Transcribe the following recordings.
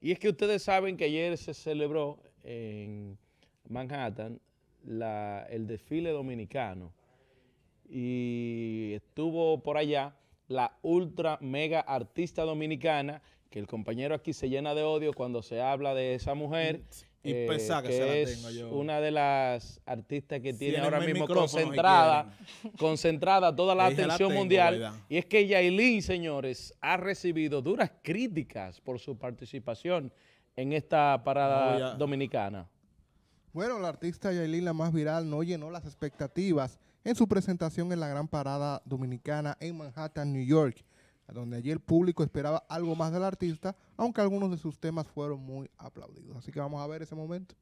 Y es que ustedes saben que ayer se celebró en Manhattan el desfile dominicano y estuvo por allá la ultra mega artista dominicana, que el compañero aquí se llena de odio cuando se habla de esa mujer, y eh, que, se la tengo yo. una de las artistas que tiene, ahora mismo concentrada, concentrada toda la atención mundial. y es que Yailin, señores, ha recibido duras críticas por su participación en esta parada ah, dominicana. Bueno, la artista Yailin, la más viral, no llenó las expectativas en su presentación en la gran parada dominicana en Manhattan, New York donde ayer el público esperaba algo más del artista, aunque algunos de sus temas fueron muy aplaudidos. Así que vamos a ver ese momento.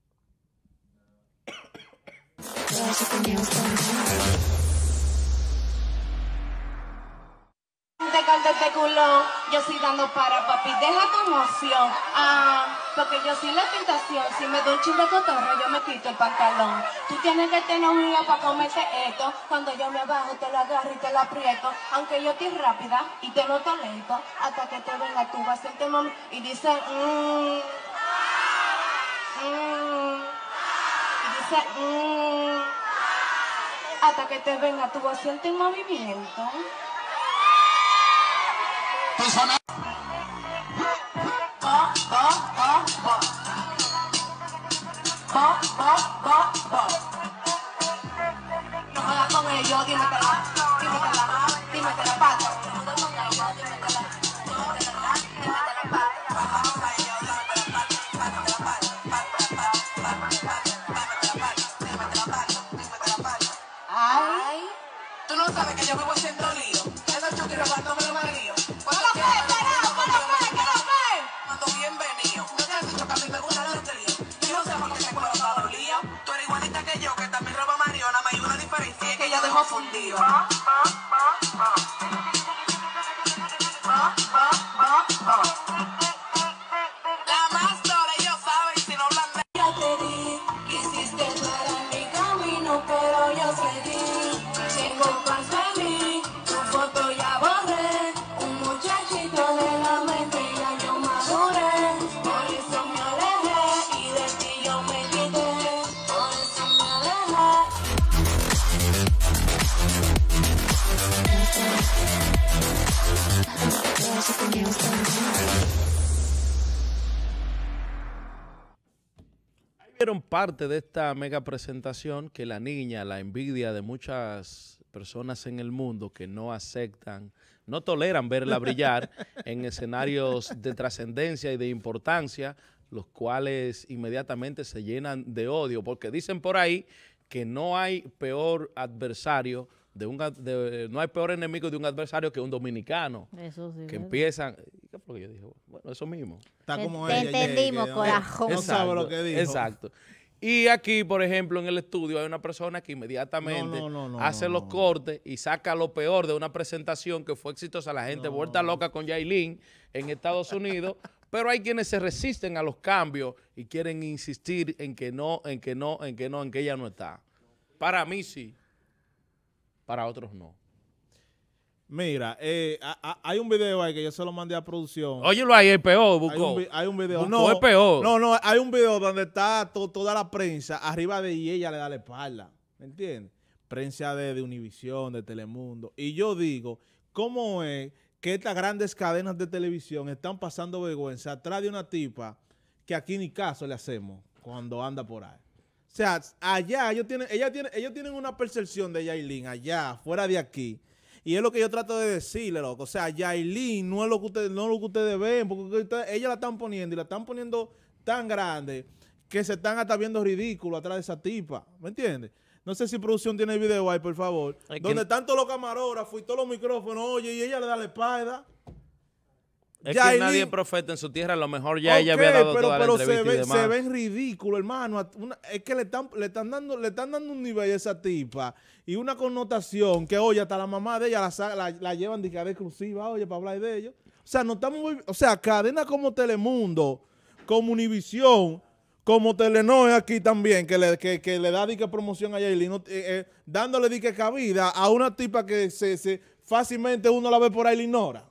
para papi, deja tu emoción. Ah, porque yo soy la tentación, si me doy un chiste de cotorro, yo me quito el pantalón. Tú tienes que tener un día para comerte esto. Cuando yo me bajo, te lo agarro y te lo aprieto. Aunque yo estoy rápida y te lo talento hasta que te venga tu vacente y dice, mmm. Y dice, mmm. Hasta que te venga tu en movimiento. Bop, bop, bop, bop. Nakakawin, yogi matala, di matala, di matala, pato. parte de esta mega presentación que la niña, la envidia de muchas personas en el mundo que no aceptan, no toleran verla brillar en escenarios de trascendencia y de importancia, los cuales inmediatamente se llenan de odio, porque dicen por ahí que no hay peor adversario de un no hay peor enemigo de un adversario que un dominicano. Eso sí. Que empiezan, yo dije? Bueno, eso mismo. Está como entendimos, Exacto. Y aquí, por ejemplo, en el estudio hay una persona que inmediatamente hace los cortes y saca lo peor de una presentación que fue exitosa. La gente vuelta loca con Yailin en Estados Unidos. pero hay quienes se resisten a los cambios y quieren insistir en que no, en que no, en que no, en que ella no está. Para mí sí. Para otros no. Mira, eh, hay un video ahí que yo se lo mandé a producción. Óyelo ahí, es peor, buscó. Hay un, video. no, es peor. No, no, hay un video donde está toda la prensa arriba de ella le da la espalda. ¿Me entiendes? Prensa de, Univision, de Telemundo. Y yo digo, ¿cómo es que estas grandes cadenas de televisión están pasando vergüenza atrás de una tipa que aquí ni caso le hacemos cuando anda por ahí? O sea, allá ellos tienen, ella tiene, ellos tienen una percepción de Yailin, allá, fuera de aquí, y es lo que yo trato de decirle, loco. O sea, Yailin no es lo que ustedes, no es lo que ustedes ven, porque ella la están poniendo y la están poniendo tan grande que se están hasta viendo ridículo atrás de esa tipa. ¿Me entiendes? No sé si producción tiene el video ahí, por favor. donde están todos los camarógrafos y todos los micrófonos, oye, y ella le da la espalda. Es que nadie es profeta en su tierra, a lo mejor ya ella había dado pero, pero se, ven ridículos, hermano. es que le están, le están dando, le están dando un nivel a esa tipa y una connotación que, hoy hasta la mamá de ella la, la, llevan de cara exclusiva, oye, para hablar de ellos. O sea, no estamos, o sea, cadena como Telemundo, como Univisión, como Telenor aquí también, que le, que, que le da dique promoción a Yailin, eh, eh, dándole dique cabida a una tipa que se, fácilmente uno la ve por ahí y ignora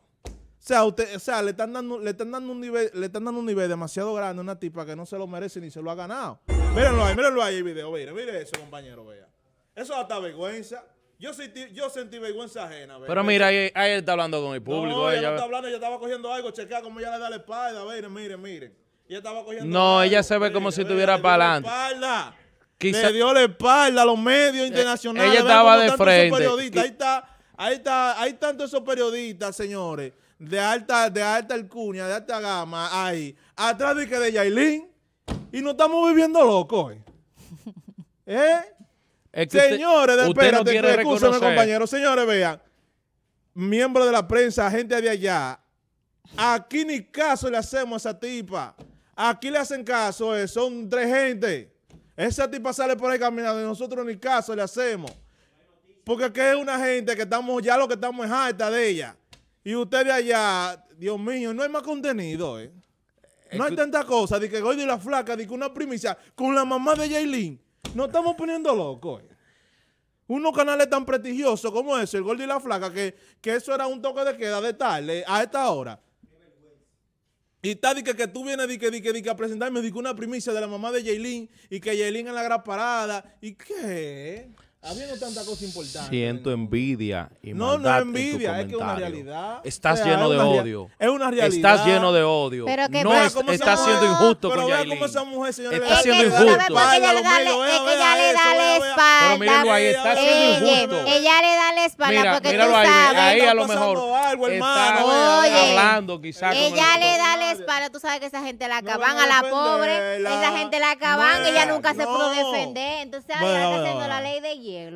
sea, usted, o sea, le están dando, le están dando un nivel, le están dando un nivel demasiado grande a una tipa que no se lo merece ni se lo ha ganado. Mírenlo ahí, mírenlo ahí el video, mire, mire eso, compañero, vea. Eso hasta vergüenza. Yo sentí, yo sentí vergüenza ajena, vea. Pero mira, ahí, ahí él está hablando con el público. Eh, no, ella, ella no está hablando, ella estaba cogiendo algo, chequea cómo ella le da la espalda, miren, miren, miren. Ella estaba cogiendo No, ella se ve como si estuviera para adelante. Espalda. Quizá... Le dio la espalda a los medios eh, internacionales. Ella estaba de frente. Ahí está, ahí está, hay tantos esos periodistas, señores de alta, de alta alcunia, de alta gama, ahí, atrás de que de Yailin, y no estamos viviendo locos ¿Eh? señores, usted, espérate, compañero. Señores, vean, miembros de la prensa, gente de allá, aquí ni caso le hacemos a esa tipa. Aquí le hacen caso, eh, son tres gente. Esa tipa sale por ahí caminando y nosotros ni caso le hacemos. Porque que es una gente que estamos, ya lo que estamos es alta de ella. Y ustedes allá, Dios mío, no hay más contenido, ¿eh? No hay tanta cosa de que Gordo y la Flaca, de que una primicia con la mamá de Jaylin. Nos estamos poniendo locos, ¿eh? Unos canales tan prestigiosos como ese, el Gordo y la Flaca, que, eso era un toque de queda de tarde, ¿eh? a esta hora. Y está de que, tú vienes di que, di que, di a presentarme di que una primicia de la mamá de Jaylin y que Jaylin en la gran parada. ¿Y qué? Habiendo tanta cosa importante. Siento envidia y No, no es envidia, es que es una realidad. Estás lleno de odio. Es una realidad. Estás lleno de odio. Pero que no es, estás mujer, siendo injusto pero con Yailin. Pero esa mujer, señor, Está siendo injusto. Es que ella le da, la espalda. Pero mírenlo ahí, está siendo injusto. Ella le da la espalda porque tú sabes. Ahí a lo mejor está eh, hablando quizás. Ella le da la espalda, tú sabes que esa gente la acaban a la pobre. Esa gente la acaban, ella nunca se pudo defender. Entonces, ahí está haciendo la ley de hierro. Eh,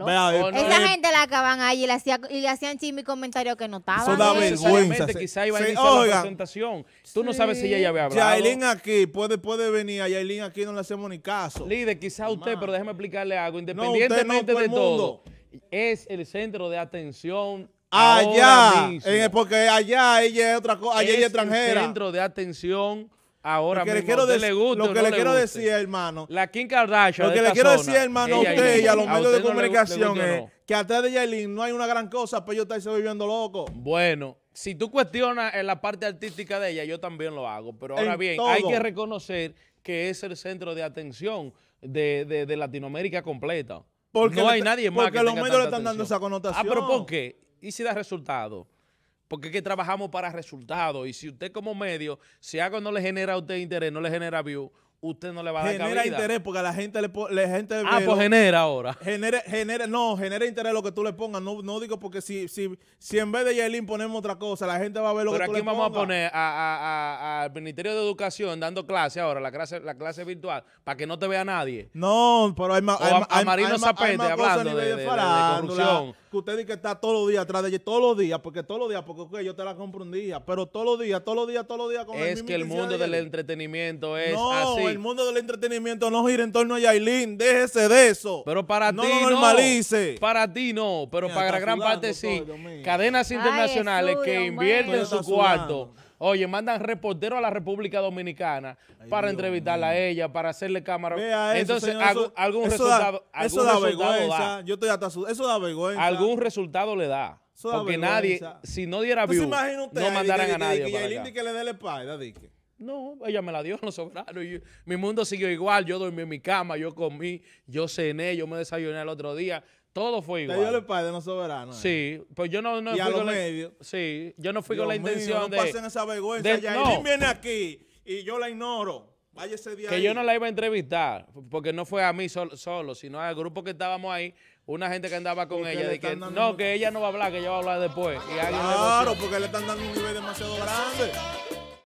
Esa eh, gente la acaban ahí y le, y le hacían chisme y comentarios que no estaban. Eso da vergüenza. Quizá iba a iniciar la presentación. Tú no sabes si ella ya había hablado. Yailin aquí, puede, puede venir. A Yailin aquí no le hacemos ni caso. Líder, quizá usted, pero déjeme explicarle algo. Independientemente de todo, es el centro de atención Allá, porque allá ella es otra cosa, allá ella es extranjera. El centro de atención ahora lo que le quiero lo que le, quiero decir hermano la lo que le quiero decir hermano a usted y a los medios de comunicación es eh, que atrás de Yailin no hay una gran cosa pero pues yo estoy viviendo loco bueno si tú cuestionas en la parte artística de ella yo también lo hago pero ahora bien hay que reconocer que es el centro de atención de, de, Latinoamérica completa porque no hay nadie más porque que los medios le están dando esa connotación ah pero por qué y si da resultado porque es que trabajamos para resultados. Y si usted como medio, si algo no le genera a usted interés, no le genera view, usted no le va a dar genera interés porque la gente le la gente ah pues genera ahora genera, genera no genera interés lo que tú le pongas no, no digo porque si, si, si en vez de Yaelin ponemos otra cosa la gente va a ver lo que tú le pongas pero aquí vamos a poner al Ministerio de Educación dando clase ahora la clase la clase virtual para que no te vea nadie no pero hay más hay, Marino Zapete hablando de, de, que usted dice que está todos los días atrás de ella, todos los días, porque todos los días, porque yo te la compro un día, pero todos los días, todos los días, todos los días con Es que el mundo del entretenimiento es así. No, el mundo del entretenimiento no gira en torno a Yailin, déjese de eso. Pero para ti no. normalice. Para ti no, pero para gran parte sí. Cadenas internacionales que invierten su cuarto. Oye, mandan reportero a la República Dominicana para entrevistarla a ella, para hacerle cámara. Entonces, algún, resultado. Da, da vergüenza. Yo estoy hasta su, eso da vergüenza. Algún resultado le da. porque nadie, si no diera view, no mandaran a nadie. ¿Y el que le dé espalda, No, ella me la dio, no sobraron. mi mundo siguió igual. Yo dormí en mi cama, yo comí, yo cené, yo me desayuné el otro día. Todo fue igual. te dio el no soberano. Eh. Sí, pues yo no, no y a Sí, yo no fui con la intención de. No pasen esa vergüenza. De, no. viene aquí y yo la ignoro. Vaya de día. Que yo no la iba a entrevistar, porque no fue a mí solo, sino al grupo que estábamos ahí, una gente que andaba con ella. De que, no, que ella no va a hablar, que ella va a hablar después. claro, porque le están dando un nivel demasiado grande.